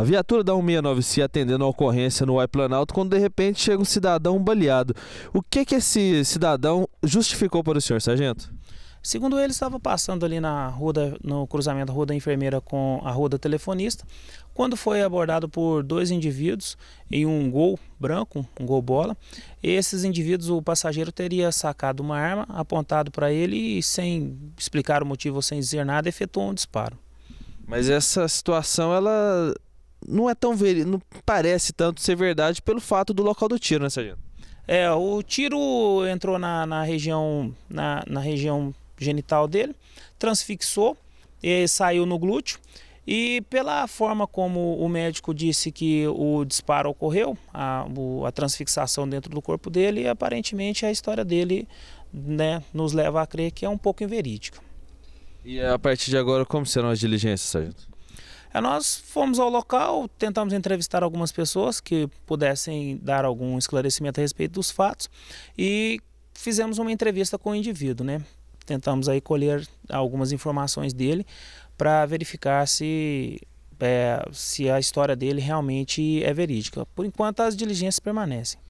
A viatura da 169 se atendendo a ocorrência no Y Planalto quando de repente chega um cidadão baleado. O que que esse cidadão justificou para o senhor, sargento? Segundo ele, estava passando ali na rua da, no cruzamento da rua da enfermeira com a rua da telefonista, quando foi abordado por dois indivíduos em um gol branco, um gol bola. Esses indivíduos, o passageiro teria sacado uma arma, apontado para ele e, sem explicar o motivo, sem dizer nada, efetuou um disparo. Mas essa situação, ela não é tão ver, não parece tanto ser verdade pelo fato do local do tiro, né, sargento? É, o tiro entrou na, na região na, na, região genital dele, transfixou e saiu no glúteo. E pela forma como o médico disse que o disparo ocorreu, a, a transfixação dentro do corpo dele, aparentemente a história dele né, nos leva a crer que é um pouco inverídica. E a partir de agora, como serão as diligências, sargento? É, nós fomos ao local, tentamos entrevistar algumas pessoas que pudessem dar algum esclarecimento a respeito dos fatos e fizemos uma entrevista com o indivíduo, né? Tentamos aí colher algumas informações dele para verificar se é, se a história dele realmente é verídica. Por enquanto, as diligências permanecem.